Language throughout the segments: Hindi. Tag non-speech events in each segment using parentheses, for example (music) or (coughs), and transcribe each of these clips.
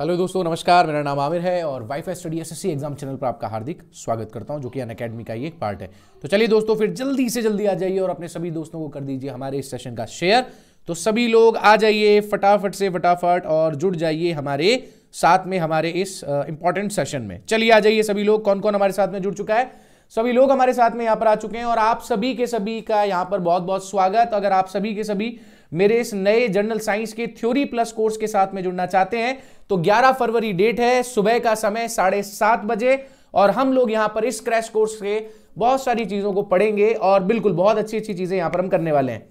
हेलो दोस्तों नमस्कार मेरा नाम आमिर है और WiFi study SSC exam channel पर आपका हार्दिक स्वागत करता हूं जो कि अन अकेडमी का ही एक पार्ट है तो चलिए दोस्तों फिर जल्दी से जल्दी आ जाइए और अपने सभी दोस्तों को कर दीजिए हमारे इस सेशन का शेयर तो सभी लोग आ जाइए फटाफट से फटाफट और जुड़ जाइए हमारे साथ में हमारे इस इंपॉर्टेंट सेशन में चलिए आ जाइए सभी लोग कौन कौन हमारे साथ में जुड़ चुका है सभी लोग हमारे साथ में यहाँ पर आ चुके हैं और आप सभी के सभी का यहाँ पर बहुत बहुत स्वागत अगर आप सभी के सभी मेरे इस नए जनरल साइंस के थ्योरी प्लस कोर्स के साथ में जुड़ना चाहते हैं तो 11 फरवरी डेट है सुबह का समय साढ़े सात बजे और हम लोग यहां पर इस क्रैश कोर्स के बहुत सारी चीज़ों को पढ़ेंगे और बिल्कुल बहुत अच्छी अच्छी चीज़ें यहां पर हम करने वाले हैं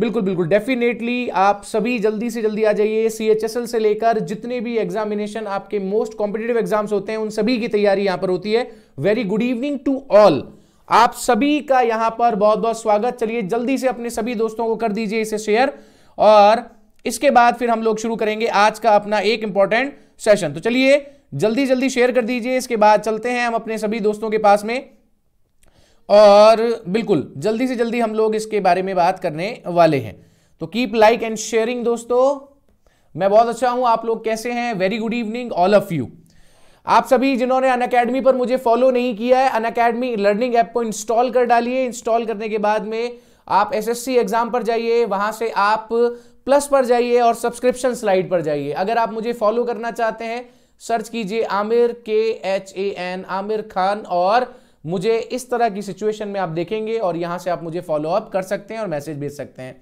बिल्कुल बिल्कुल डेफिनेटली आप सभी जल्दी से जल्दी आ जाइए सी एच एस एल से लेकर जितने भी एग्जामिनेशन आपके मोस्ट कॉम्पिटेटिव एग्जाम्स होते हैं उन सभी की तैयारी यहां पर होती है very good evening to all आप सभी का यहां पर बहुत बहुत स्वागत चलिए जल्दी से अपने सभी दोस्तों को कर दीजिए इसे शेयर और इसके बाद फिर हम लोग शुरू करेंगे आज का अपना एक इंपॉर्टेंट सेशन तो चलिए जल्दी जल्दी शेयर कर दीजिए इसके बाद चलते हैं हम अपने सभी दोस्तों के पास में और बिल्कुल जल्दी से जल्दी हम लोग इसके बारे में बात करने वाले हैं तो कीप लाइक एंड शेयरिंग दोस्तों मैं बहुत अच्छा हूं आप लोग कैसे हैं very good evening all of you आप सभी जिन्होंने अन अकेडमी पर मुझे फॉलो नहीं किया है अन अकेडमी लर्निंग ऐप को इंस्टॉल कर डालिए इंस्टॉल करने के बाद में आप एसएससी एग्जाम पर जाइए वहां से आप प्लस पर जाइए और सब्सक्रिप्शन स्लाइड पर जाइए अगर आप मुझे फॉलो करना चाहते हैं सर्च कीजिए Aamir K H A N Aamir Khan और मुझे इस तरह की सिचुएशन में आप देखेंगे और यहाँ से आप मुझे फॉलो अप कर सकते हैं और मैसेज भेज सकते हैं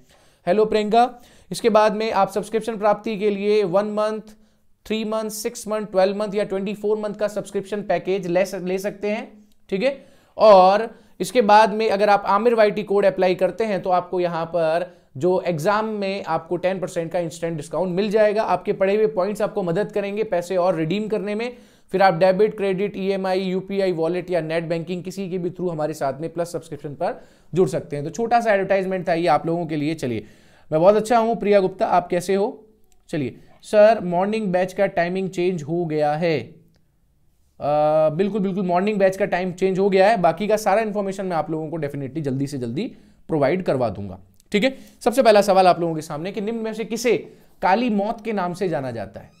हेलो प्रियंका इसके बाद में आप सब्सक्रिप्शन प्राप्ति के लिए one month three month six month twelve month या ट्वेंटी फोर मंथ का सब्सक्रिप्शन पैकेज ले, ले सकते हैं ठीक है और इसके बाद में अगर आप आमिर वाई कोड अप्लाई करते हैं तो आपको यहां पर जो एग्जाम में आपको 10 परसेंट का इंस्टेंट डिस्काउंट मिल जाएगा आपके पड़े हुए पॉइंट्स आपको मदद करेंगे पैसे और रिडीम करने में फिर आप debit credit EMI UPI wallet या नेट बैंकिंग किसी के भी थ्रू हमारे साथ में प्लस सब्सक्रिप्शन पर जुड़ सकते हैं तो छोटा सा एडवर्टाइजमेंट था ये आप लोगों के लिए चलिए मैं बहुत अच्छा हूँ प्रिया गुप्ता आप कैसे हो चलिए सर मॉर्निंग बैच का टाइमिंग चेंज हो गया है आ, बिल्कुल बिल्कुल मॉर्निंग बैच का टाइम चेंज हो गया है बाकी का सारा इन्फॉर्मेशन मैं आप लोगों को डेफिनेटली जल्दी से जल्दी प्रोवाइड करवा दूंगा ठीक है सबसे पहला सवाल आप लोगों के सामने कि निम्न में से किसे काली मौत के नाम से जाना जाता है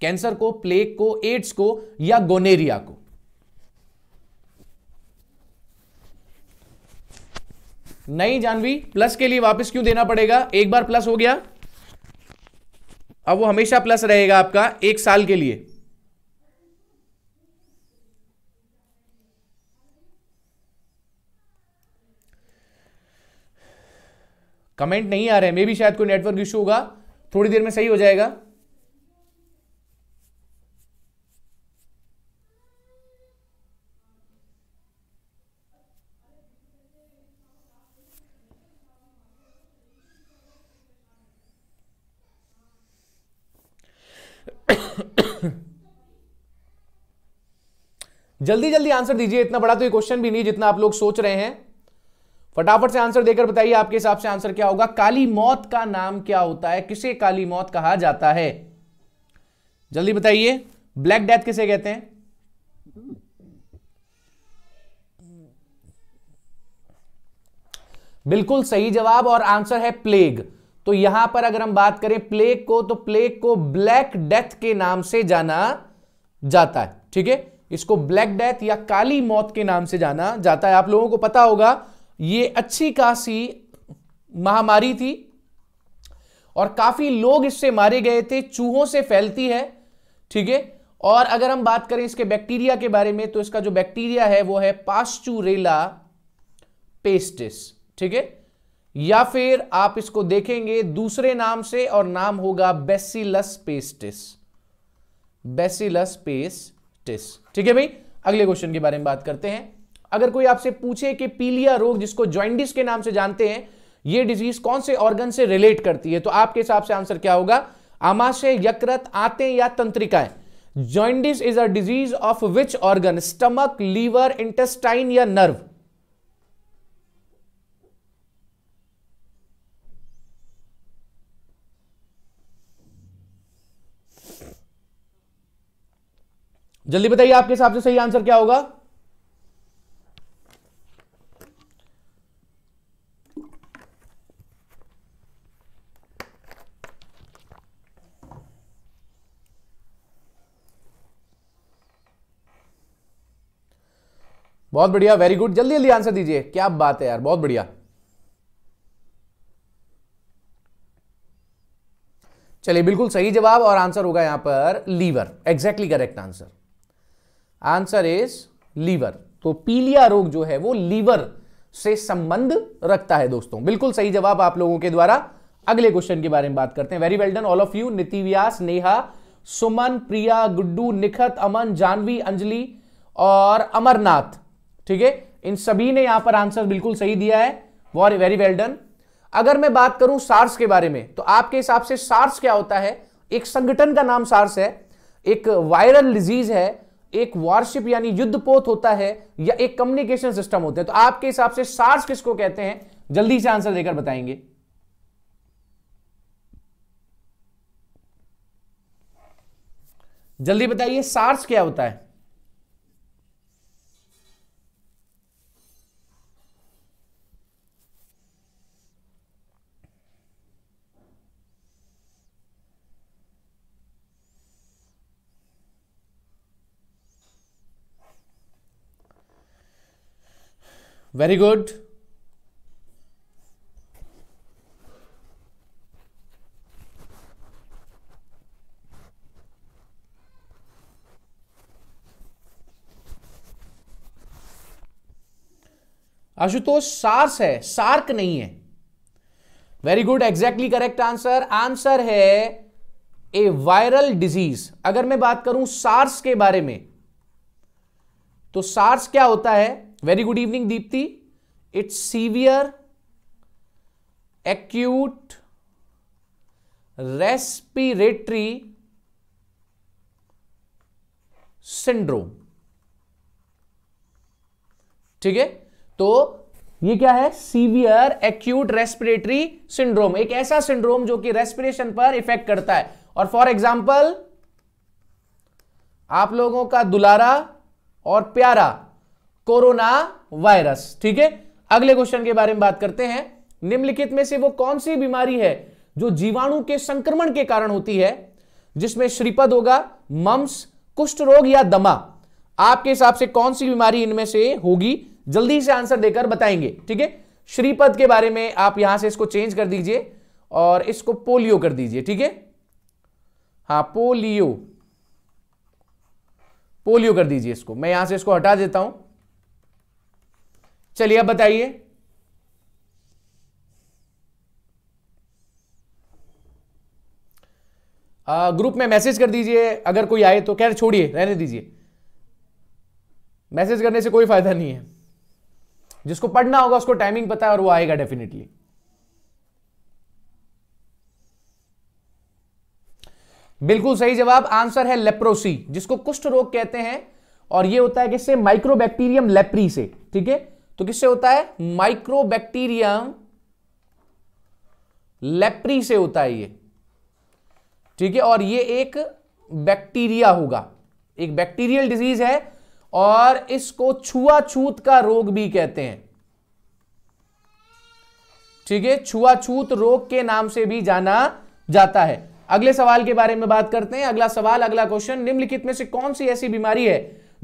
कैंसर को प्लेग को एड्स को या गोनेरिया को नहीं जानवी प्लस के लिए वापस क्यों देना पड़ेगा एक बार प्लस हो गया अब वो हमेशा प्लस रहेगा आपका एक साल के लिए कमेंट नहीं आ रहे मे भी शायद कोई नेटवर्क इशू होगा थोड़ी देर में सही हो जाएगा जल्दी जल्दी आंसर दीजिए इतना बड़ा तो ये क्वेश्चन भी नहीं जितना आप लोग सोच रहे हैं फटाफट से आंसर देकर बताइए आपके हिसाब से आंसर क्या होगा काली मौत का नाम क्या होता है किसे काली मौत कहा जाता है जल्दी बताइए ब्लैक डेथ किसे कहते हैं बिल्कुल सही जवाब और आंसर है प्लेग तो यहां पर अगर हम बात करें प्लेग को तो प्लेग को ब्लैक डेथ के नाम से जाना जाता है ठीक है इसको ब्लैक डेथ या काली मौत के नाम से जाना जाता है आप लोगों को पता होगा ये अच्छी खासी महामारी थी और काफी लोग इससे मारे गए थे चूहों से फैलती है ठीक है और अगर हम बात करें इसके बैक्टीरिया के बारे में तो इसका जो बैक्टीरिया है वो है पास्चुरेला पेस्टिस ठीक है या फिर आप इसको देखेंगे दूसरे नाम से और नाम होगा bacillus pestis bacillus pest justice ठीक है भाई अगले क्वेश्चन के बारे में बात करते हैं अगर कोई आपसे पूछे कि पीलिया रोग जिसको ज्वाइंडिस के नाम से जानते हैं यह डिजीज कौन से ऑर्गन से रिलेट करती है तो आपके हिसाब से आंसर क्या होगा आमाशय यकृत आते या तंत्रिकाएं jaundice is a disease of which organ stomach liver intestine या नर्व जल्दी बताइए आपके हिसाब से सही आंसर क्या होगा बहुत बढ़िया वेरी गुड जल्दी जल्दी आंसर दीजिए क्या बात है यार बहुत बढ़िया चलिए बिल्कुल सही जवाब और आंसर होगा यहां पर liver exactly correct answer answer is liver तो पीलिया रोग जो है वो लीवर से संबंध रखता है दोस्तों बिल्कुल सही जवाब आप लोगों के द्वारा अगले क्वेश्चन के बारे में बात करते हैं very well done all of you Niti Vyas Neha सुमन प्रिया गुड्डू निखत अमन जानवी अंजलि और अमरनाथ ठीक है इन सभी ने यहां पर आंसर बिल्कुल सही दिया है वॉर वेरी वेल डन अगर मैं बात करूं सार्स के बारे में तो आपके हिसाब से सार्स क्या होता है एक संगठन का नाम सार्स है एक वायरल डिजीज है एक वॉरशिप यानी युद्धपोत होता है या एक कम्युनिकेशन सिस्टम होता है तो आपके हिसाब से सार्स किसको कहते हैं जल्दी से आंसर देकर बताएंगे जल्दी बताइए सार्स क्या होता है very good आशुतोष सार्स है सार्क नहीं है very good exactly correct answer answer है ए वायरल डिजीज अगर मैं बात करूं सार्स के बारे में तो सार्स क्या होता है very good evening Deepti it's severe acute respiratory syndrome ठीक है तो ये क्या है सीवियर एक्यूट रेस्पिरेटरी सिंड्रोम एक ऐसा सिंड्रोम जो कि रेस्पिरेशन पर इफेक्ट करता है और फॉर एग्जांपल आप लोगों का दुलारा और प्यारा कोरोना वायरस ठीक है अगले क्वेश्चन के बारे में बात करते हैं निम्नलिखित में से वो कौन सी बीमारी है जो जीवाणु के संक्रमण के कारण होती है जिसमें श्रीपद होगा मम्स कुष्ठ रोग या दमा आपके हिसाब से कौन सी बीमारी इनमें से होगी जल्दी से आंसर देकर बताएंगे ठीक है श्रीपद के बारे में आप यहां से इसको चेंज कर दीजिए और इसको पोलियो कर दीजिए ठीक है हाँ पोलियो पोलियो कर दीजिए इसको मैं यहां से इसको हटा देता हूं चलिए अब बताइए ग्रुप में मैसेज कर दीजिए अगर कोई आए तो खैर छोड़िए रहने दीजिए मैसेज करने से कोई फायदा नहीं है जिसको पढ़ना होगा उसको टाइमिंग पता है और वो आएगा डेफिनेटली बिल्कुल सही जवाब आंसर है लेप्रोसी जिसको कुष्ठ रोग कहते हैं और ये होता है किससे माइक्रोबैक्टीरियम लेप्री से ठीक है तो किससे होता है माइक्रोबैक्टीरियम लेप्री से होता है ये ठीक है और ये एक बैक्टीरिया होगा एक बैक्टीरियल डिजीज है और इसको छुआछूत का रोग भी कहते हैं ठीक है छुआछूत रोग के नाम से भी जाना जाता है अगले सवाल के बारे में बात करते हैं अगला सवाल अगला क्वेश्चन निम्नलिखित में से कौन सी ऐसी बीमारी है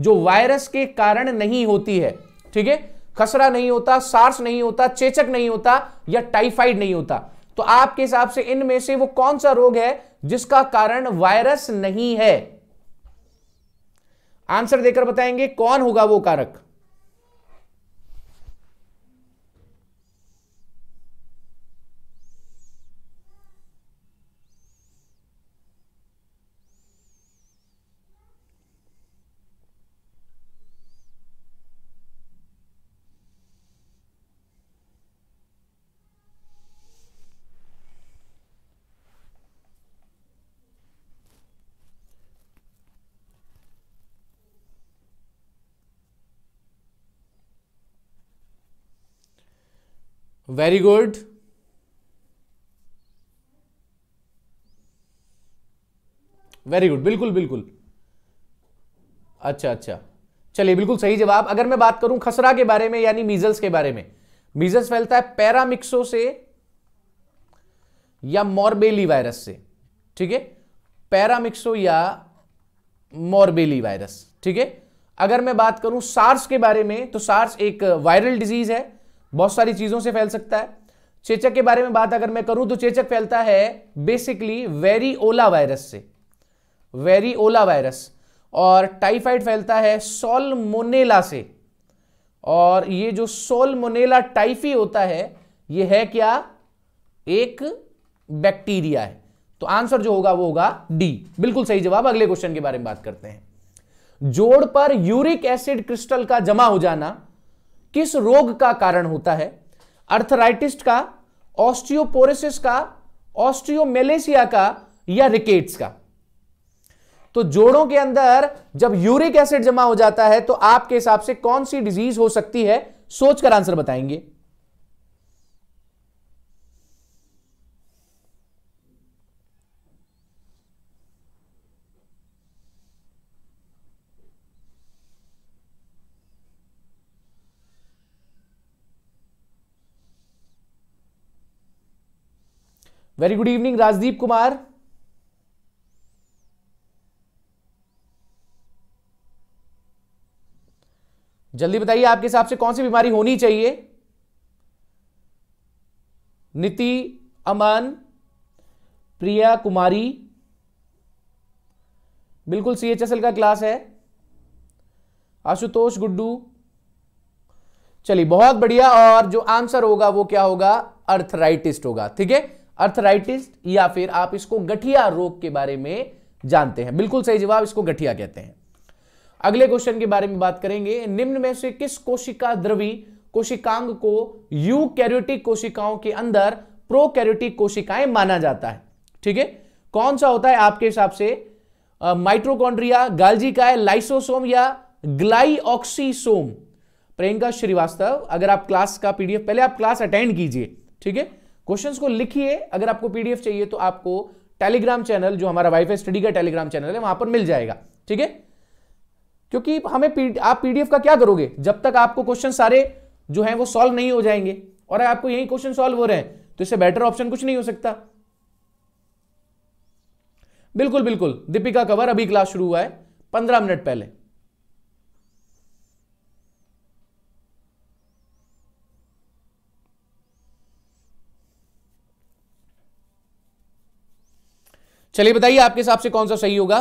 जो वायरस के कारण नहीं होती है ठीक है खसरा नहीं होता सार्स नहीं होता चेचक नहीं होता या टाइफाइड नहीं होता तो आपके हिसाब से इनमें से वो कौन सा रोग है जिसका कारण वायरस नहीं है आंसर देकर बताएंगे कौन होगा वो कारक वेरी गुड वेरी गुड बिल्कुल बिल्कुल अच्छा अच्छा चलिए बिल्कुल सही जवाब अगर मैं बात करूं खसरा के बारे में यानी मीजल्स के बारे में मीजल्स फैलता है पैरामिक्सो से या मोरबेली वायरस से ठीक है पैरामिक्सो या मोरबेली वायरस ठीक है अगर मैं बात करूं सार्स के बारे में तो सार्स एक वायरल डिजीज है बहुत सारी चीजों से फैल सकता है चेचक के बारे में बात अगर मैं करूं तो चेचक फैलता है बेसिकली वेरी ओला वायरस से वेरी ओला वायरस और टाइफाइड फैलता है सोलमोनेला से और ये जो सोलमोनेला टाइफी होता है ये है क्या एक बैक्टीरिया है तो आंसर जो होगा वो होगा डी बिल्कुल सही जवाब अगले क्वेश्चन के बारे में बात करते हैं जोड़ पर यूरिक एसिड क्रिस्टल का जमा हो जाना किस रोग का कारण होता है अर्थराइटिस्ट का ऑस्टियोपोरेसिस का ऑस्टियोमेलेसिया का या रिकेट्स का तो जोड़ों के अंदर जब यूरिक एसिड जमा हो जाता है तो आपके हिसाब से कौन सी डिजीज हो सकती है सोचकर आंसर बताएंगे very good evening Rajdeep Kumar जल्दी बताइए आपके हिसाब से कौन सी बीमारी होनी चाहिए नीति अमन प्रिया कुमारी बिल्कुल सीएचएसएल का क्लास है आशुतोष गुड्डू चलिए बहुत बढ़िया और जो आंसर होगा वो क्या होगा अर्थराइटिस्ट होगा ठीक है अर्थराइटिस या फिर आप इसको गठिया रोग के बारे में जानते हैं बिल्कुल सही जवाब इसको गठिया कहते हैं अगले क्वेश्चन के बारे में बात करेंगे निम्न में से किस कोशिका द्रवी कोशिकांग को यू कैरियोटिक कोशिकाओं के अंदर प्रो कैरियोटिक कोशिकाएं माना जाता है ठीक है कौन सा होता है आपके हिसाब से माइट्रोकॉन्ड्रिया गालजी लाइसोसोम या ग्लाईऑक्सीसोम प्रियंका श्रीवास्तव अगर आप क्लास का पीडीएफ पहले आप क्लास अटेंड कीजिए ठीक है क्वेश्चंस को लिखिए अगर आपको पीडीएफ चाहिए तो आपको टेलीग्राम चैनल जो हमारा वाईफाई स्टडी का टेलीग्राम चैनल है वहां पर मिल जाएगा ठीक है क्योंकि हमें पी, आप पीडीएफ का क्या करोगे जब तक आपको क्वेश्चन सारे जो है वो सॉल्व नहीं हो जाएंगे और आपको यही क्वेश्चन सॉल्व हो रहे हैं तो इससे बेटर ऑप्शन कुछ नहीं हो सकता बिल्कुल बिल्कुल दीपिका कवर अभी क्लास शुरू हुआ है पंद्रह मिनट पहले चलिए बताइए आपके हिसाब से कौन सा सही होगा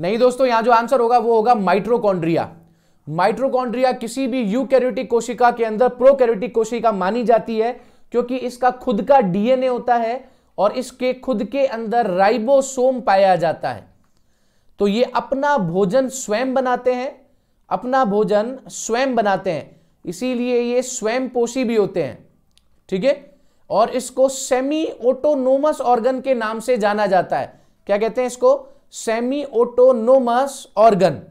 नहीं दोस्तों यहां जो आंसर होगा वो होगा माइट्रोकॉन्ड्रिया माइट्रोकॉन्ड्रिया किसी भी यूकैरियोटिक कोशिका के अंदर प्रोकैरियोटिक कोशिका मानी जाती है क्योंकि इसका खुद का डीएनए होता है और इसके खुद के अंदर राइबोसोम पाया जाता है तो ये अपना भोजन स्वयं बनाते हैं अपना भोजन स्वयं बनाते हैं इसीलिए ये स्वयं पोषी भी होते हैं ठीक है और इसको सेमी ऑटोनोमस ऑर्गन के नाम से जाना जाता है क्या कहते हैं इसको सेमी ऑटोनोमस ऑर्गन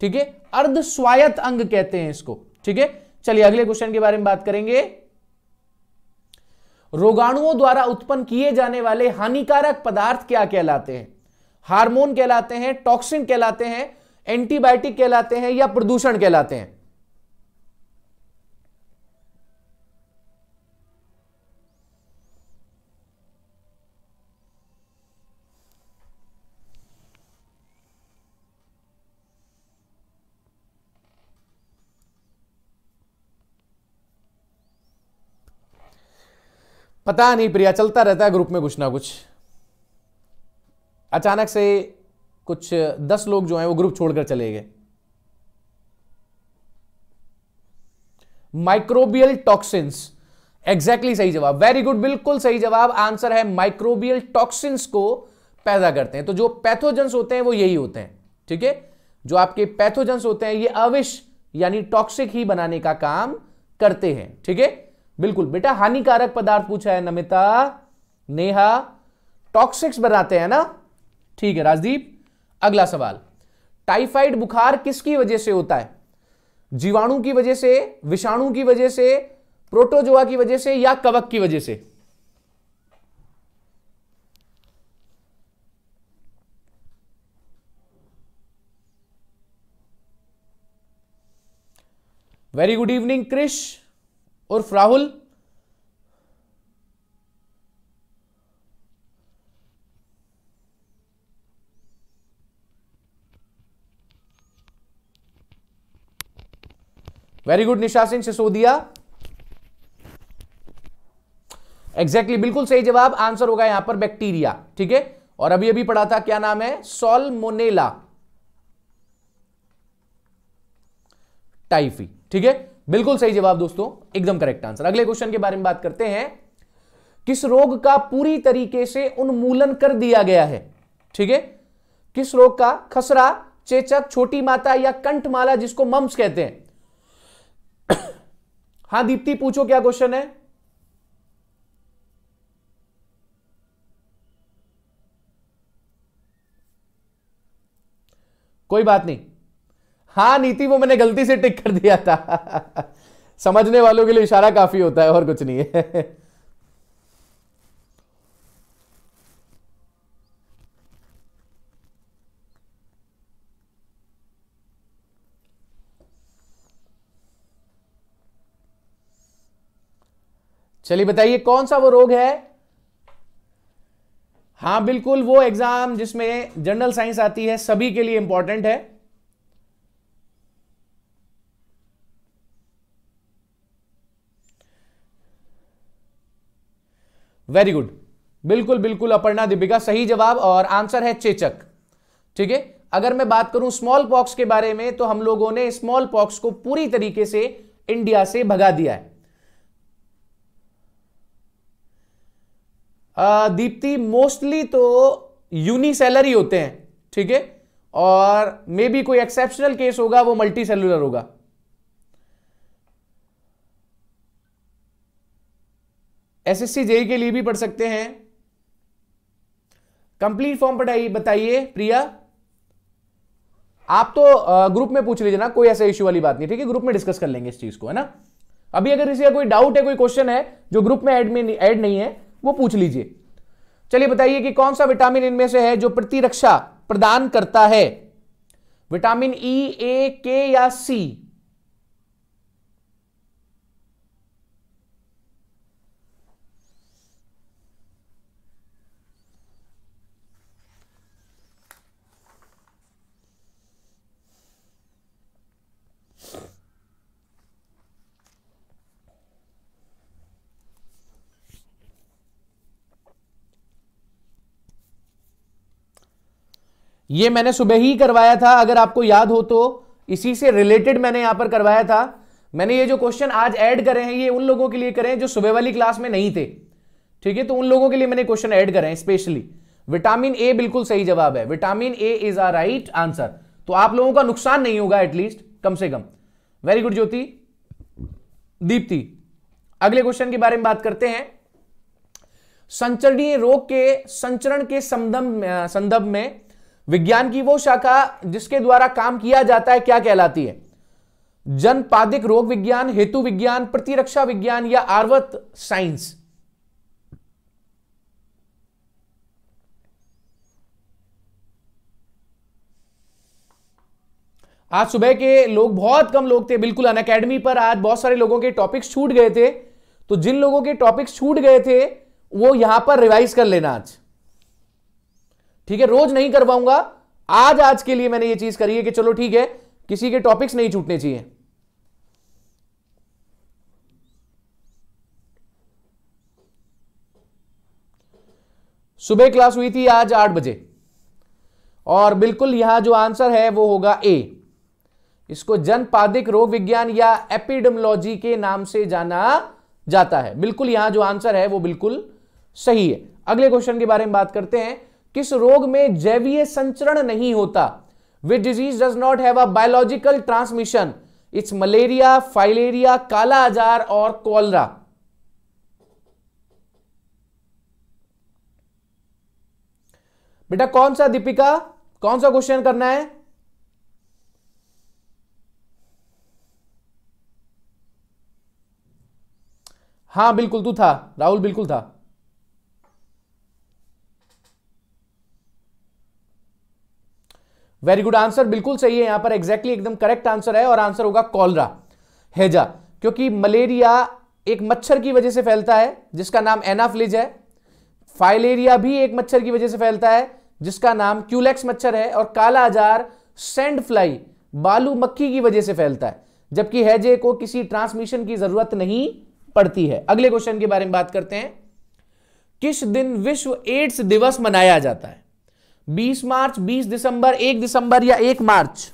ठीक है अर्ध स्वायत्त अंग कहते हैं इसको ठीक है चलिए अगले क्वेश्चन के बारे में बात करेंगे रोगाणुओं द्वारा उत्पन्न किए जाने वाले हानिकारक पदार्थ क्या कहलाते हैं हार्मोन कहलाते हैं टॉक्सिन कहलाते हैं एंटीबायोटिक कहलाते हैं या प्रदूषण कहलाते हैं पता नहीं प्रिया चलता रहता है ग्रुप में कुछ ना कुछ अचानक से कुछ दस लोग जो हैं वो ग्रुप छोड़कर चले गए माइक्रोबियल टॉक्सिन्स एग्जैक्टली सही जवाब वेरी गुड बिल्कुल सही जवाब आंसर है माइक्रोबियल टॉक्सिन्स को पैदा करते हैं तो जो पैथोजेंस होते हैं वो यही होते हैं ठीक है जो आपके पैथोजेंस होते हैं ये अविश यानी टॉक्सिक ही बनाने का काम करते हैं ठीक है बिल्कुल बेटा हानिकारक पदार्थ पूछा है नमिता नेहा टॉक्सिक्स बनाते हैं ना ठीक है राजदीप अगला सवाल टाइफाइड बुखार किसकी वजह से होता है जीवाणु की वजह से विषाणु की वजह से प्रोटोजोआ की वजह से या कवक की वजह से वेरी गुड इवनिंग क्रिश उर्फ Rahul very good Nisha Singh Sisodia exactly बिल्कुल सही जवाब आंसर होगा यहां पर बैक्टीरिया ठीक है और अभी अभी पढ़ा था क्या नाम है सोलमोनेला टाइफी ठीक है बिल्कुल सही जवाब दोस्तों एकदम करेक्ट आंसर अगले क्वेश्चन के बारे में बात करते हैं किस रोग का पूरी तरीके से उन्मूलन कर दिया गया है ठीक है किस रोग का खसरा चेचक छोटी माता या कंठमाला जिसको मम्स कहते हैं (coughs) हां दीप्ति पूछो क्या क्वेश्चन है कोई बात नहीं हाँ नीति वो मैंने गलती से टिक कर दिया था समझने वालों के लिए इशारा काफी होता है और कुछ नहीं है चलिए बताइए कौन सा वो रोग है हाँ बिल्कुल वो एग्जाम जिसमें जनरल साइंस आती है सभी के लिए इंपॉर्टेंट है वेरी गुड बिल्कुल बिल्कुल अपर्णा दीपिका सही जवाब और आंसर है चेचक ठीक है अगर मैं बात करूं स्मॉल पॉक्स के बारे में तो हम लोगों ने स्मॉल पॉक्स को पूरी तरीके से इंडिया से भगा दिया है दीप्ति मोस्टली तो यूनिसेलर ही होते हैं ठीक है और मे बी कोई एक्सेप्शनल केस होगा वो मल्टी सेलुलर होगा एसएससी जेई के लिए भी पढ़ सकते हैं कंप्लीट फॉर्म पढ़ाइए बताइए प्रिया आप तो ग्रुप में पूछ लीजिए ना कोई ऐसा इश्यू वाली बात नहीं ठीक है ग्रुप में डिस्कस कर लेंगे इस चीज को है ना अभी अगर इसी का कोई डाउट है कोई क्वेश्चन है जो ग्रुप में एडमिन में एड नहीं है वो पूछ लीजिए चलिए बताइए कि कौन सा विटामिन इनमें से है जो प्रतिरक्षा प्रदान करता है विटामिन ई ए के या सी ये मैंने सुबह ही करवाया था अगर आपको याद हो तो इसी से रिलेटेड मैंने यहां पर करवाया था मैंने ये जो क्वेश्चन आज ऐड करे हैं ये उन लोगों के लिए करें जो सुबह वाली क्लास में नहीं थे ठीक है तो उन लोगों के लिए मैंने क्वेश्चन ऐड करे हैं स्पेशली विटामिन ए बिल्कुल सही जवाब है vitamin A is a right answer तो आप लोगों का नुकसान नहीं होगा एटलीस्ट कम से कम वेरी गुड ज्योति दीप्ति अगले क्वेश्चन के बारे में बात करते हैं संचरणीय रोग के संचरण के संदर्भ संदर्भ में विज्ञान की वो शाखा जिसके द्वारा काम किया जाता है क्या कहलाती है जनपादिक रोग विज्ञान हेतु विज्ञान प्रतिरक्षा विज्ञान या आर्वत साइंस आज सुबह के लोग बहुत कम लोग थे बिल्कुल अन अकेडमी पर आज बहुत सारे लोगों के टॉपिक्स छूट गए थे तो जिन लोगों के टॉपिक्स छूट गए थे वो यहां पर रिवाइज कर लेना आज ठीक है रोज नहीं करवाऊंगा आज आज के लिए मैंने ये चीज करी है कि चलो ठीक है किसी के टॉपिक्स नहीं छूटने चाहिए सुबह क्लास हुई थी आज आठ बजे और बिल्कुल यहां जो आंसर है वो होगा ए इसको जनपादिक रोग विज्ञान या एपिडमोलॉजी के नाम से जाना जाता है बिल्कुल यहां जो आंसर है वो बिल्कुल सही है अगले क्वेश्चन के बारे में बात करते हैं किस रोग में जैवीय संचरण नहीं होता which disease does not have a biological transmission it's malaria filaria kala azar और कॉलरा बेटा कौन सा दीपिका कौन सा क्वेश्चन करना है हां बिल्कुल तू था राहुल बिल्कुल था वेरी गुड आंसर बिल्कुल सही है यहां पर एग्जैक्टली exactly एकदम करेक्ट आंसर है और आंसर होगा कॉलरा हैजा क्योंकि मलेरिया एक मच्छर की वजह से फैलता है जिसका नाम एनाफ्लिज है फाइलेरिया भी एक मच्छर की वजह से फैलता है जिसका नाम क्यूलेक्स मच्छर है और काला आजार सेंड फ्लाई बालू मक्खी की वजह से फैलता है जबकि हैजे को किसी ट्रांसमिशन की जरूरत नहीं पड़ती है अगले क्वेश्चन के बारे में बात करते हैं किस दिन विश्व एड्स दिवस मनाया जाता है 20 मार्च 20 दिसंबर 1 दिसंबर या 1 मार्च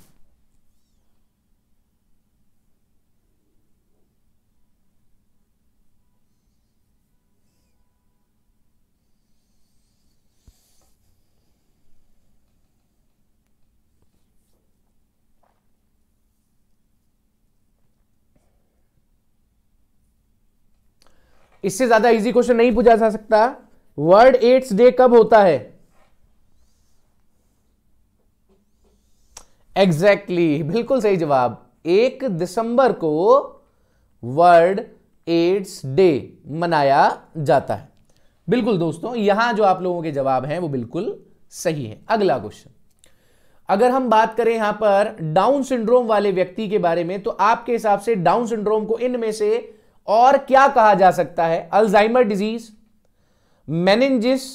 इससे ज्यादा इजी क्वेश्चन नहीं पूछा जा सकता वर्ल्ड एड्स डे कब होता है एग्जैक्टली exactly, बिल्कुल सही जवाब एक दिसंबर को वर्ल्ड एड्स डे मनाया जाता है बिल्कुल दोस्तों यहां जो आप लोगों के जवाब हैं वो बिल्कुल सही है अगला क्वेश्चन अगर हम बात करें यहां पर डाउन सिंड्रोम वाले व्यक्ति के बारे में तो आपके हिसाब से डाउन सिंड्रोम को इनमें से और क्या कहा जा सकता है अल्जाइमर डिजीज मेनिंजिस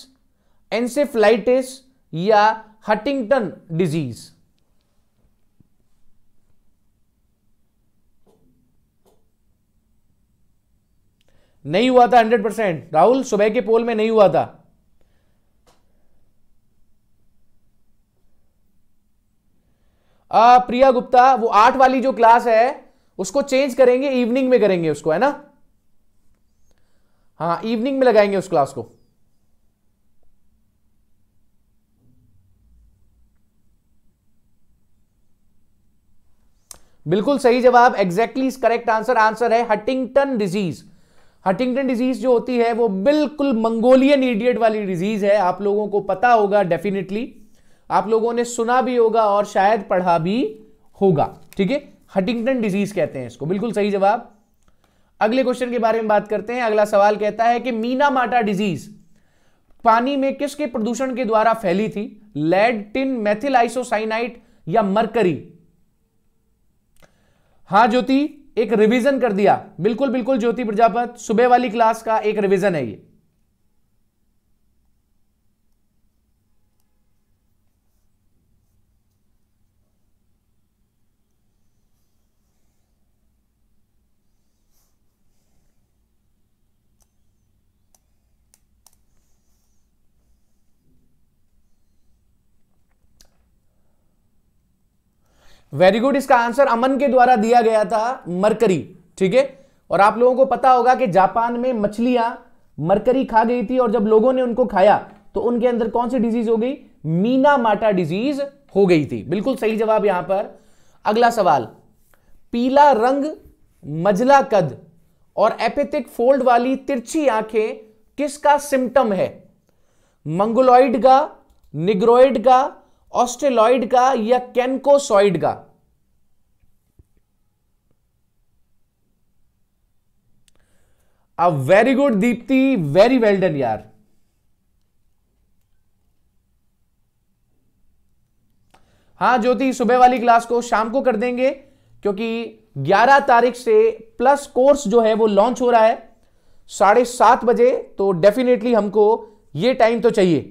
एंसेफ्लाइटिस या हटिंगटन डिजीज नहीं हुआ था हंड्रेड परसेंट राहुल सुबह के पोल में नहीं हुआ था आ, प्रिया गुप्ता वो आठ वाली जो क्लास है उसको चेंज करेंगे इवनिंग में करेंगे उसको है ना हाँ इवनिंग में लगाएंगे उस क्लास को बिल्कुल सही जवाब एग्जैक्टली करेक्ट आंसर आंसर है हटिंगटन डिजीज हटिंगटन डिजीज जो होती है वो बिल्कुल मंगोलियन इडियट वाली डिजीज है आप लोगों को पता होगा डेफिनेटली आप लोगों ने सुना भी होगा और शायद पढ़ा भी होगा ठीक है हटिंगटन डिजीज कहते हैं इसको बिल्कुल सही जवाब अगले क्वेश्चन के बारे में बात करते हैं अगला सवाल कहता है कि मीना माटा डिजीज पानी में किसके प्रदूषण के द्वारा फैली थी लेड टिन मेथिल आइसोसाइनाइट या मरकरी हाँ ज्योति एक रिवीजन कर दिया बिल्कुल बिल्कुल ज्योति प्रजापत सुबह वाली क्लास का एक रिवीजन है ये वेरी गुड इसका आंसर अमन के द्वारा दिया गया था मरकरी ठीक है और आप लोगों को पता होगा कि जापान में मछलियां मरकरी खा गई थी और जब लोगों ने उनको खाया तो उनके अंदर कौन सी डिजीज हो गई मीना माटा डिजीज हो गई थी बिल्कुल सही जवाब यहां पर अगला सवाल पीला रंग मजला कद और एपेथिक फोल्ड वाली तिरछी आंखें किसका सिम्टम है मंगोलॉइड का निग्रोइड का ऑस्ट्रेलॉइड का या कैनकोसॉइड का a very good Deepti very well done यार हाँ ज्योति सुबह वाली क्लास को शाम को कर देंगे क्योंकि 11 तारीख से प्लस कोर्स जो है वो लॉन्च हो रहा है साढ़े सात बजे तो डेफिनेटली हमको ये टाइम तो चाहिए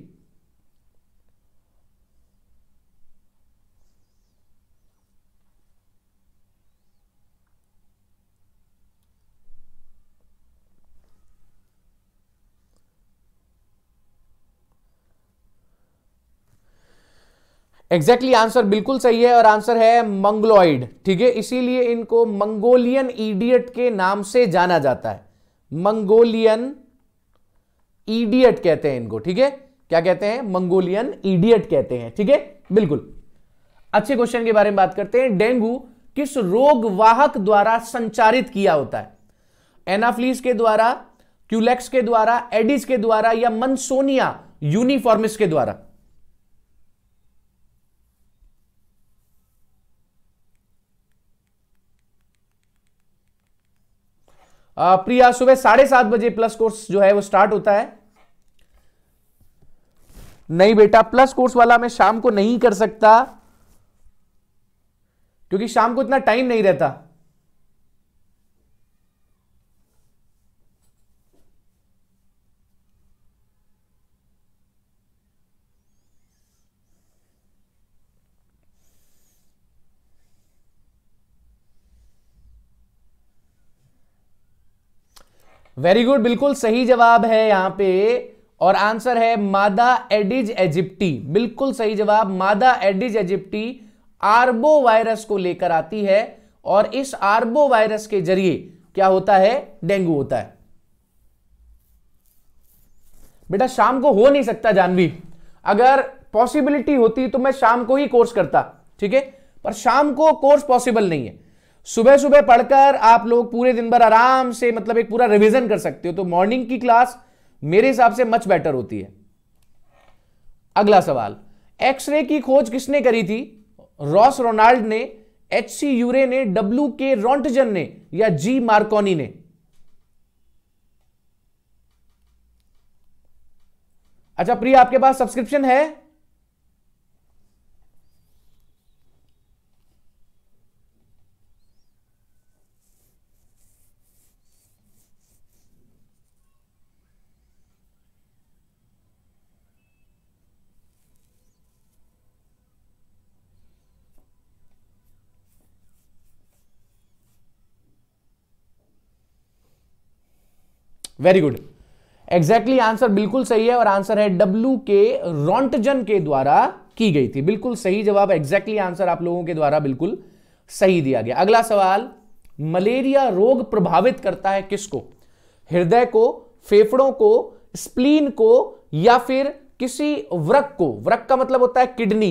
एग्जैक्टली आंसर बिल्कुल सही है और आंसर है मंगलॉइड ठीक है इसीलिए इनको मंगोलियन ईडियट के नाम से जाना जाता है मंगोलियन ईडियट कहते हैं इनको ठीक है क्या कहते हैं मंगोलियन ईडियट कहते हैं ठीक है बिल्कुल अच्छे क्वेश्चन के बारे में बात करते हैं डेंगू किस रोग वाहक द्वारा संचारित किया होता है एनाफ्लीस के द्वारा क्यूलेक्स के द्वारा एडिस के द्वारा या मनसोनिया यूनिफॉर्मिस के द्वारा प्रिया सुबह साढ़े सात बजे प्लस कोर्स जो है वो स्टार्ट होता है नहीं बेटा प्लस कोर्स वाला मैं शाम को नहीं कर सकता क्योंकि शाम को इतना टाइम नहीं रहता वेरी गुड बिल्कुल सही जवाब है यहां पे और आंसर है मादा एडिज एजिप्टी बिल्कुल सही जवाब मादा एडिज एजिप्टी आर्बो वायरस को लेकर आती है और इस आर्बो वायरस के जरिए क्या होता है डेंगू होता है बेटा शाम को हो नहीं सकता जानवी अगर पॉसिबिलिटी होती तो मैं शाम को ही कोर्स करता ठीक है पर शाम को कोर्स पॉसिबल नहीं है सुबह सुबह पढ़कर आप लोग पूरे दिन भर आराम से मतलब एक पूरा रिविजन कर सकते हो तो मॉर्निंग की क्लास मेरे हिसाब से मच बेटर होती है अगला सवाल एक्सरे की खोज किसने करी थी रॉस रोनाल्ड ने एच सी यूरे ने डब्ल्यू के रॉन्टजन ने या जी मार्कोनी ने अच्छा प्रिया आपके पास सब्सक्रिप्शन है वेरी गुड एग्जैक्टली आंसर बिल्कुल सही है और आंसर है डब्ल्यू के रॉन्टजन के द्वारा की गई थी बिल्कुल सही जवाब एग्जैक्टली आंसर आप लोगों के द्वारा बिल्कुल सही दिया गया अगला सवाल मलेरिया रोग प्रभावित करता है किसको हृदय को फेफड़ों को स्प्लीन को या फिर किसी व्रक को व्रक का मतलब होता है किडनी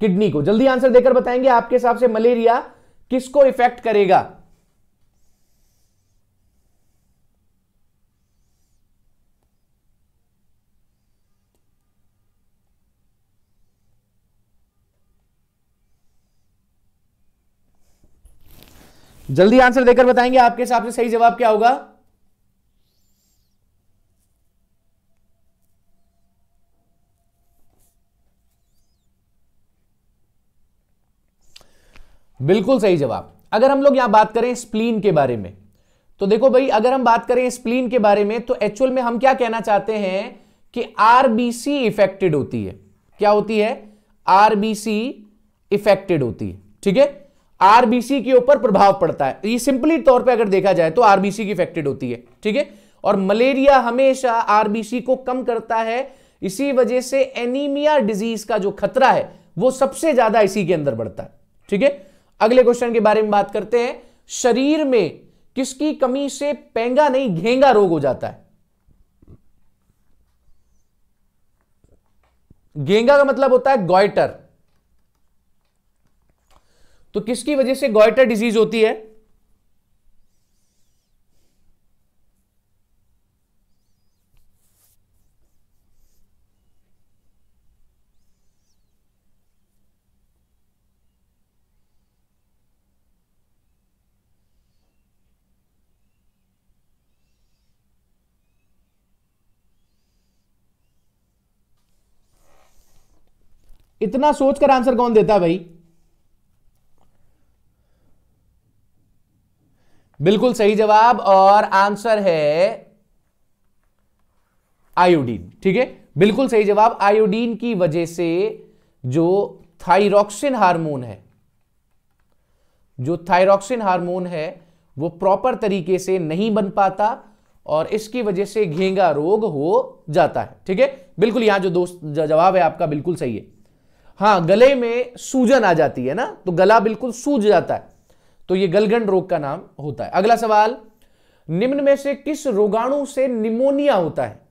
किडनी को जल्दी आंसर देकर बताएंगे आपके हिसाब से मलेरिया किसको इफेक्ट करेगा जल्दी आंसर देकर बताएंगे आपके हिसाब से सही जवाब क्या होगा बिल्कुल सही जवाब अगर हम लोग यहां बात करें स्प्लीन के बारे में तो देखो भाई अगर हम बात करें स्प्लीन के बारे में तो एक्चुअल में हम क्या कहना चाहते हैं कि आरबीसी इफेक्टेड होती है क्या होती है आरबीसी इफेक्टेड होती है ठीक है आरबीसी के ऊपर प्रभाव पड़ता है ये सिंपली तौर पे अगर देखा जाए तो आरबीसी की इफेक्टेड होती है ठीक है और मलेरिया हमेशा आरबीसी को कम करता है इसी वजह से एनीमिया डिजीज का जो खतरा है वो सबसे ज्यादा इसी के अंदर बढ़ता है ठीक है अगले क्वेश्चन के बारे में बात करते हैं शरीर में किसकी कमी से पेंगा नहीं घेंगा रोग हो जाता है घेंगा का मतलब होता है गोइटर तो किसकी वजह से गोइटर डिजीज होती है इतना सोचकर आंसर कौन देता है भाई बिल्कुल सही जवाब और आंसर है आयोडीन ठीक है बिल्कुल सही जवाब आयोडीन की वजह से जो थायरोक्सिन हार्मोन है जो थायरोक्सिन हार्मोन है वो प्रॉपर तरीके से नहीं बन पाता और इसकी वजह से घेंगा रोग हो जाता है ठीक है बिल्कुल यहां जो दोस्त जवाब है आपका बिल्कुल सही है हाँ गले में सूजन आ जाती है ना तो गला बिल्कुल सूज जाता है तो ये गलगन रोग का नाम होता है अगला सवाल निम्न में से किस रोगाणु से निमोनिया होता है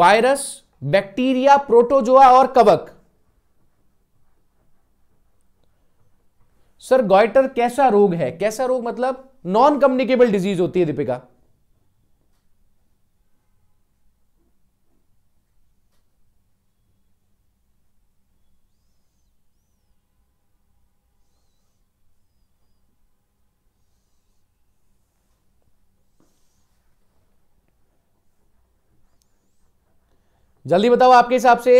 वायरस बैक्टीरिया प्रोटोजोआ और कवक सर गॉइटर कैसा रोग है कैसा रोग मतलब नॉन कम्युनिकेबल डिजीज होती है दीपिका जल्दी बताओ आपके हिसाब से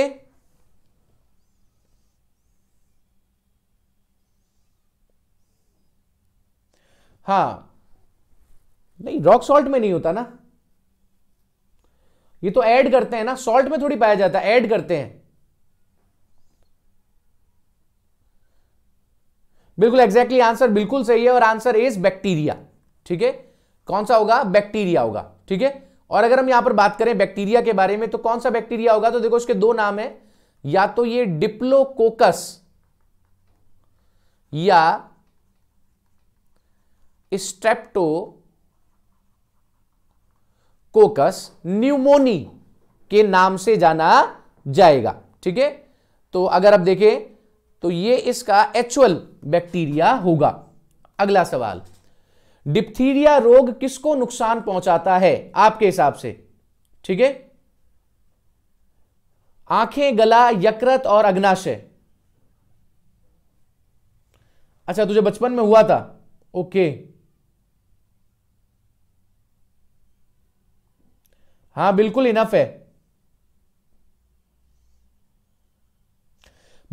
हाँ नहीं रॉक सॉल्ट में नहीं होता ना ये तो ऐड करते हैं ना सॉल्ट में थोड़ी पाया जाता है ऐड करते हैं बिल्कुल एग्जैक्टली exactly आंसर बिल्कुल सही है और आंसर इज बैक्टीरिया ठीक है कौन सा होगा बैक्टीरिया होगा ठीक है और अगर हम यहां पर बात करें बैक्टीरिया के बारे में तो कौन सा बैक्टीरिया होगा तो देखो इसके दो नाम है या तो ये डिप्लोकोकस या स्ट्रेप्टो कोकस न्यूमोनी के नाम से जाना जाएगा ठीक है तो अगर आप देखें तो ये इसका एक्चुअल बैक्टीरिया होगा अगला सवाल डिप्थीरिया रोग किसको नुकसान पहुंचाता है आपके हिसाब से ठीक है आंखें गला यकृत और अग्नाशय अच्छा तुझे बचपन में हुआ था ओके हाँ बिल्कुल इनफ है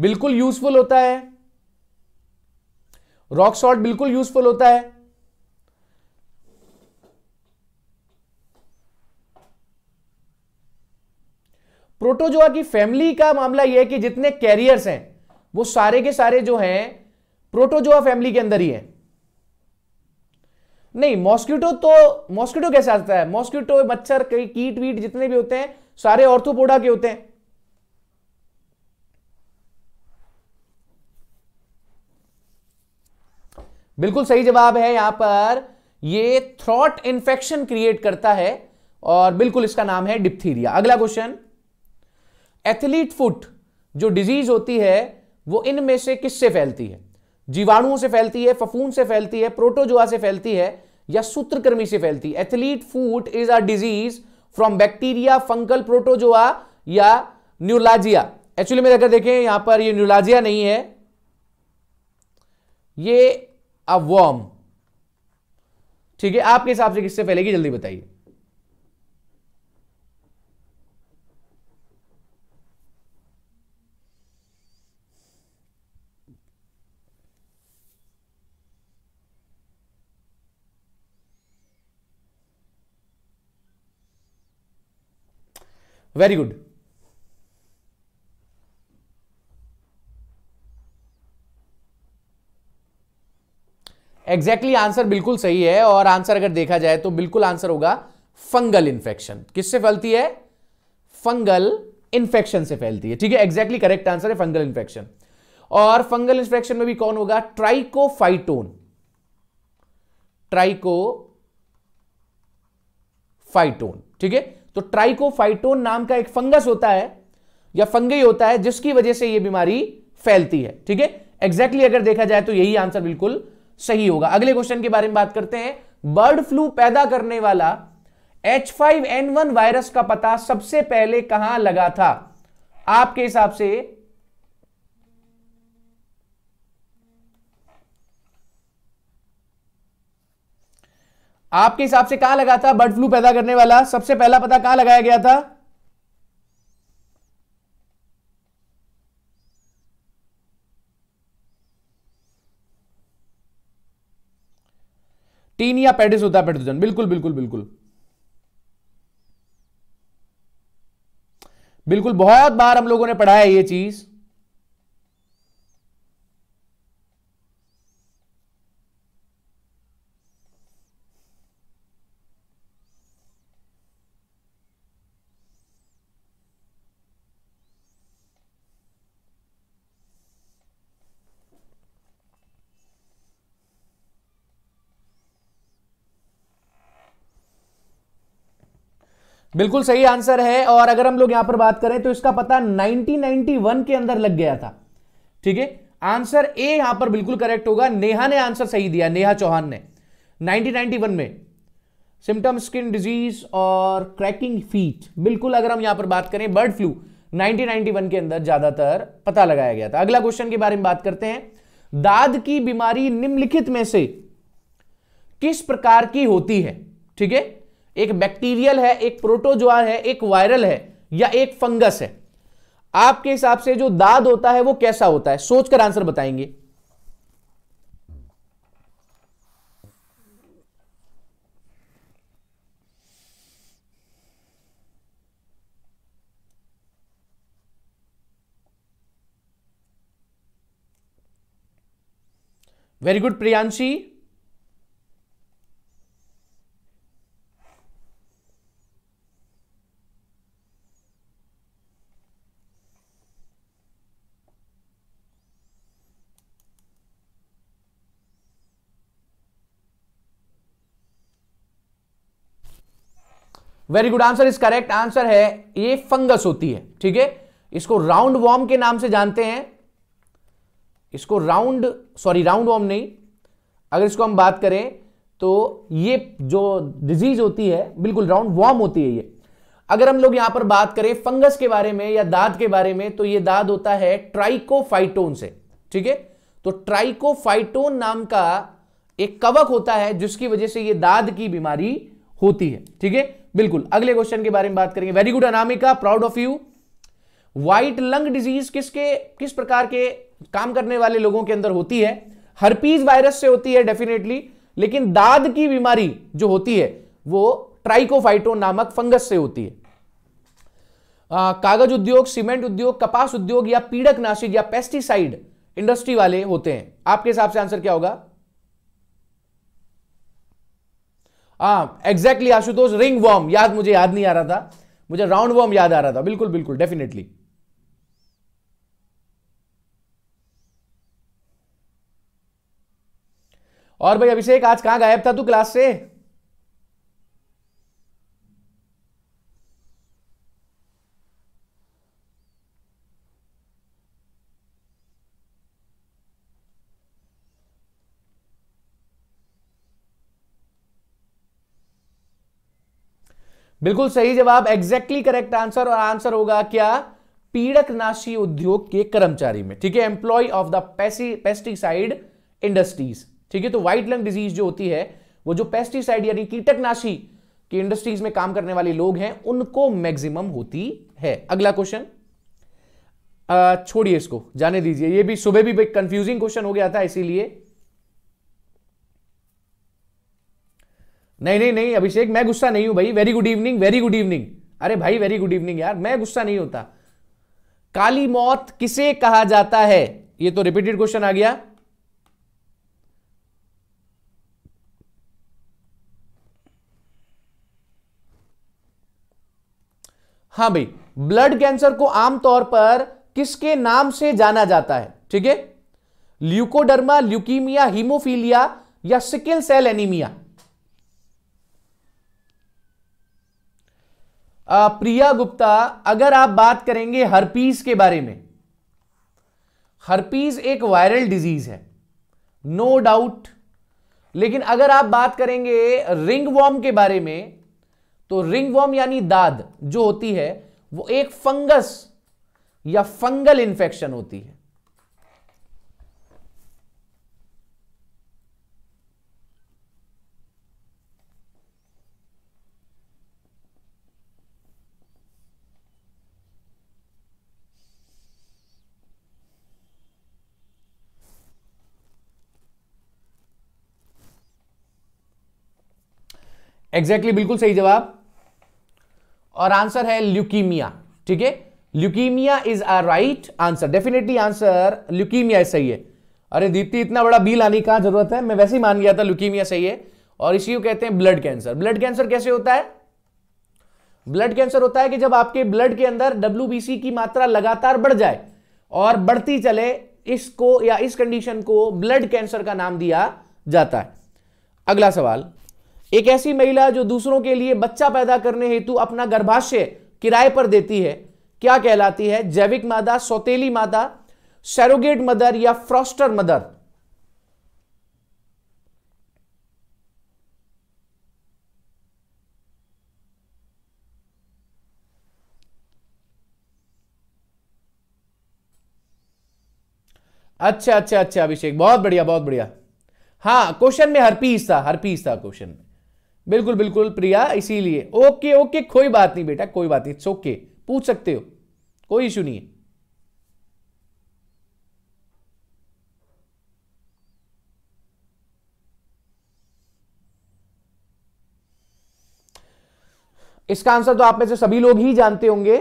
बिल्कुल यूजफुल होता है रॉक सॉल्ट बिल्कुल यूजफुल होता है प्रोटोजोआ की फैमिली का मामला यह है कि जितने कैरियर्स हैं वो सारे के सारे जो हैं प्रोटोजोआ फैमिली के अंदर ही है नहीं मॉस्किटो तो मॉस्किटो कैसे आता है मॉस्किटो मच्छर कीट वीट जितने भी होते हैं सारे ऑर्थोपोडा के होते हैं बिल्कुल सही जवाब है यहां पर ये थ्रॉट इंफेक्शन क्रिएट करता है और बिल्कुल इसका नाम है डिप्थीरिया अगला क्वेश्चन एथलीट फुट जो डिजीज होती है वो इनमें से किससे फैलती है जीवाणुओं से फैलती है फफून से फैलती है प्रोटोजोआ से फैलती है या सूत्रकृमि से फैलती है athlete foot is a disease from bacteria fungal protozoa या न्यूलाजिया एक्चुअली में अगर देखें यहां पर ये न्यूलाजिया नहीं है ये अ वॉर्म ठीक है आपके हिसाब से किससे फैलेगी जल्दी बताइए वेरी गुड एग्जैक्टली आंसर बिल्कुल सही है और आंसर अगर देखा जाए तो बिल्कुल आंसर होगा फंगल इंफेक्शन किससे फैलती है फंगल इंफेक्शन से फैलती है ठीक है एग्जैक्टली करेक्ट आंसर है फंगल इंफेक्शन और फंगल इंफेक्शन में भी कौन होगा ट्राइकोफाइटोन ट्राइको फाइटोन ठीक है तो ट्राइकोफाइटोन नाम का एक फंगस होता है या फंगई होता है जिसकी वजह से यह बीमारी फैलती है ठीक है एग्जैक्टली अगर देखा जाए तो यही आंसर बिल्कुल सही होगा अगले क्वेश्चन के बारे में बात करते हैं बर्ड फ्लू पैदा करने वाला H5N1 वायरस का पता सबसे पहले कहां लगा था आपके हिसाब से आपके हिसाब से कहां लगा था बर्ड फ्लू पैदा करने वाला सबसे पहला पता कहां लगाया गया था टीन या पेडिस होता है पेडोजन बिल्कुल बिल्कुल बिल्कुल बिल्कुल बहुत बार हम लोगों ने पढ़ा है ये चीज बिल्कुल सही आंसर है और अगर हम लोग यहां पर बात करें तो इसका पता 1991 के अंदर लग गया था ठीक है आंसर ए यहां पर बिल्कुल करेक्ट होगा नेहा ने आंसर सही दिया नेहा चौहान ने 1991 में सिम्टम स्किन डिजीज और क्रैकिंग फीट बिल्कुल अगर हम यहां पर बात करें बर्ड फ्लू 1991 के अंदर ज्यादातर पता लगाया गया था अगला क्वेश्चन के बारे में बात करते हैं दाद की बीमारी निम्नलिखित में से किस प्रकार की होती है ठीक है एक बैक्टीरियल है एक प्रोटोजोआ है एक वायरल है या एक फंगस है आपके हिसाब से जो दाद होता है वो कैसा होता है सोचकर आंसर बताएंगे very good Priyanshi very good answer is correct answer है ये फंगस होती है ठीक है इसको राउंड वॉर्म के नाम से जानते हैं इसको राउंड सॉरी राउंड वॉर्म नहीं अगर इसको हम बात करें तो ये जो डिजीज होती है बिल्कुल राउंड वॉर्म होती है ये अगर हम लोग यहां पर बात करें फंगस के बारे में या दाद के बारे में तो ये दाद होता है ट्राइकोफाइटोन से ठीक है तो ट्राइकोफाइटोन नाम का एक कवक होता है जिसकी वजह से ये दाद की बीमारी होती है ठीक है बिल्कुल अगले क्वेश्चन के बारे में बात करेंगे very good Anamika proud of you white lung disease किसके किस प्रकार के काम करने वाले लोगों के अंदर होती है हरपीज वायरस से होती है डेफिनेटली लेकिन दाद की बीमारी जो होती है वो ट्राइकोफाइटो नामक फंगस से होती है आ, कागज उद्योग सीमेंट उद्योग कपास उद्योग या पीड़क नाशिक या पेस्टिसाइड इंडस्ट्री वाले होते हैं आपके हिसाब से आंसर क्या होगा हाँ एग्जैक्टली आशुतोष रिंग वॉर्म याद मुझे याद नहीं आ रहा था मुझे राउंड वॉर्म याद आ रहा था बिल्कुल बिल्कुल डेफिनेटली और भाई अभिषेक आज कहां गायब था तू क्लास से बिल्कुल सही जवाब एग्जैक्टली करेक्ट आंसर और आंसर होगा क्या पीड़क नाशी उद्योग के कर्मचारी में ठीक है employ of the pesticide industries ठीक है तो व्हाइट लंग डिजीज जो होती है वो जो पेस्टिसाइड यानी कीटकनाशी की इंडस्ट्रीज में काम करने वाले लोग हैं उनको मैक्सिमम होती है अगला क्वेश्चन छोड़िए इसको जाने दीजिए ये भी सुबह भी कंफ्यूजिंग क्वेश्चन हो गया था इसीलिए नहीं नहीं नहीं अभिषेक मैं गुस्सा नहीं हूं भाई very good evening very good evening अरे भाई वेरी गुड इवनिंग यार मैं गुस्सा नहीं होता काली मौत किसे कहा जाता है ये तो रिपीटेड क्वेश्चन आ गया हाँ भाई ब्लड कैंसर को आमतौर पर किसके नाम से जाना जाता है ठीक है ल्यूकोडर्मा ल्यूकीमिया हीमोफीलिया या sickle cell anaemia Priya Gupta अगर आप बात करेंगे हरपीस के बारे में हरपीस एक वायरल डिजीज है नो no डाउट लेकिन अगर आप बात करेंगे रिंग वॉर्म के बारे में तो रिंग वॉर्म यानी दाद जो होती है वो एक फंगस या फंगल इन्फेक्शन होती है एग्जैक्टली exactly, बिल्कुल सही जवाब और आंसर है ल्यूकीमिया ठीक है leukaemia is a right answer definitely answer leukaemia सही है अरे दीप्ति इतना बड़ा बिल आने का जरूरत है मैं वैसे ही मान गया था ल्यूकीमिया सही है और इसी को कहते हैं ब्लड कैंसर ब्लड कैंसर कैसे होता है ब्लड कैंसर होता है कि जब आपके ब्लड के अंदर डब्ल्यू की मात्रा लगातार बढ़ जाए और बढ़ती चले इसको या इस कंडीशन को ब्लड कैंसर का नाम दिया जाता है अगला सवाल एक ऐसी महिला जो दूसरों के लिए बच्चा पैदा करने हेतु अपना गर्भाशय किराए पर देती है क्या कहलाती है जैविक मादा सौतेली मादा सैरोगेट मदर या फ्रॉस्टर मदर अच्छा अच्छा अच्छा अभिषेक बहुत बढ़िया बहुत बढ़िया हाँ क्वेश्चन में हरपीस था हरपीस था क्वेश्चन में बिल्कुल बिल्कुल प्रिया इसीलिए ओके ओके कोई बात नहीं बेटा कोई बात नहीं इट्स ओके पूछ सकते हो कोई इशू नहीं है इसका आंसर तो आप में से सभी लोग ही जानते होंगे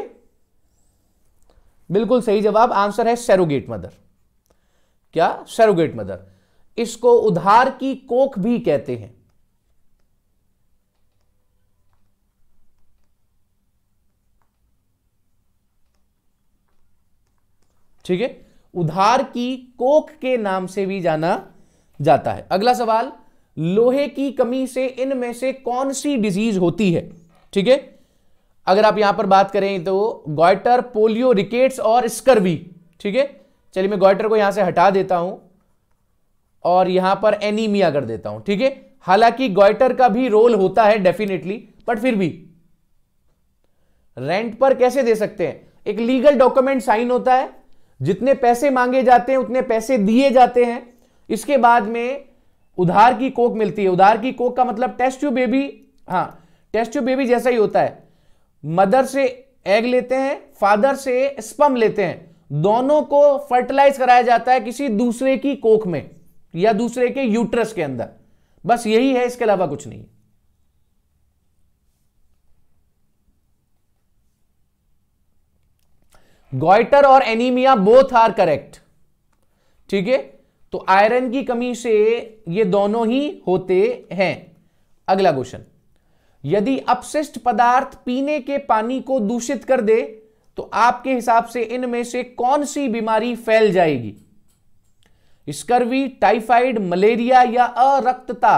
बिल्कुल सही जवाब आंसर है सेरोगेट मदर क्या सेरोगेट मदर इसको उधार की कोख भी कहते हैं ठीक है उधार की कोख के नाम से भी जाना जाता है अगला सवाल लोहे की कमी से इनमें से कौन सी डिजीज होती है ठीक है अगर आप यहां पर बात करें तो गॉयटर पोलियो रिकेट्स और स्कर्वी ठीक है चलिए मैं गॉयटर को यहां से हटा देता हूं और यहां पर एनीमिया कर देता हूं ठीक है हालांकि गॉयटर का भी रोल होता है डेफिनेटली बट फिर भी रेंट पर कैसे दे सकते हैं एक लीगल डॉक्यूमेंट साइन होता है जितने पैसे मांगे जाते हैं उतने पैसे दिए जाते हैं इसके बाद में उधार की कोक मिलती है उधार की कोक का मतलब टेस्ट यू बेबी हाँ टेस्ट यू बेबी जैसा ही होता है मदर से एग लेते हैं फादर से स्पम लेते हैं दोनों को फर्टिलाइज कराया जाता है किसी दूसरे की कोख में या दूसरे के यूट्रस के अंदर बस यही है इसके अलावा कुछ नहीं है गोइटर और एनीमिया बोथ आर करेक्ट ठीक है तो आयरन की कमी से ये दोनों ही होते हैं अगला क्वेश्चन यदि अपशिष्ट पदार्थ पीने के पानी को दूषित कर दे तो आपके हिसाब से इनमें से कौन सी बीमारी फैल जाएगी स्कर्वी टाइफाइड मलेरिया या अरक्तता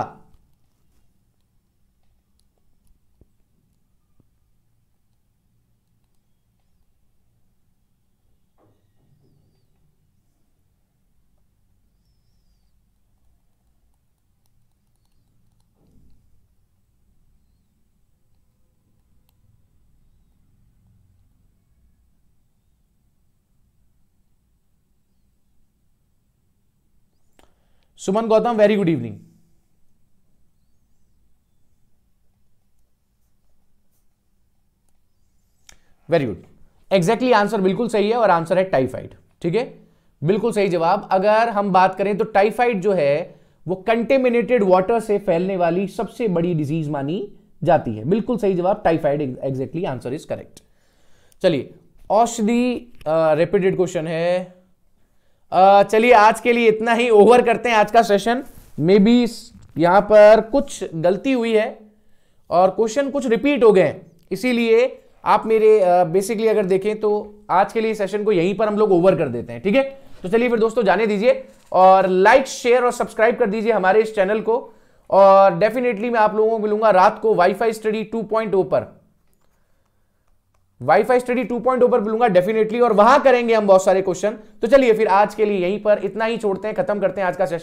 Suman Gautam very good evening very good exactly answer बिल्कुल सही है और आंसर है टाइफाइड ठीक है बिल्कुल सही जवाब अगर हम बात करें तो टाइफाइड जो है वो कंटेमिनेटेड वाटर से फैलने वाली सबसे बड़ी डिजीज मानी जाती है बिल्कुल सही जवाब typhoid exactly answer is correct चलिए औषधि रिपीटेड क्वेश्चन है चलिए आज के लिए इतना ही ओवर करते हैं आज का सेशन मे बी यहाँ पर कुछ गलती हुई है और क्वेश्चन कुछ रिपीट हो गए हैं इसीलिए आप मेरे बेसिकली अगर देखें तो आज के लिए सेशन को यहीं पर हम लोग ओवर कर देते हैं ठीक है तो चलिए फिर दोस्तों जाने दीजिए और लाइक शेयर और सब्सक्राइब कर दीजिए हमारे इस चैनल को और डेफिनेटली मैं आप लोगों को मिलूंगा रात को वाईफाई स्टडी 2.0 पर वाईफाई स्टडी 2.0 पर बुलूंगा डेफिनेटली और वहां करेंगे हम बहुत सारे क्वेश्चन तो चलिए फिर आज के लिए यहीं पर इतना ही छोड़ते हैं खत्म करते हैं आज का सेशन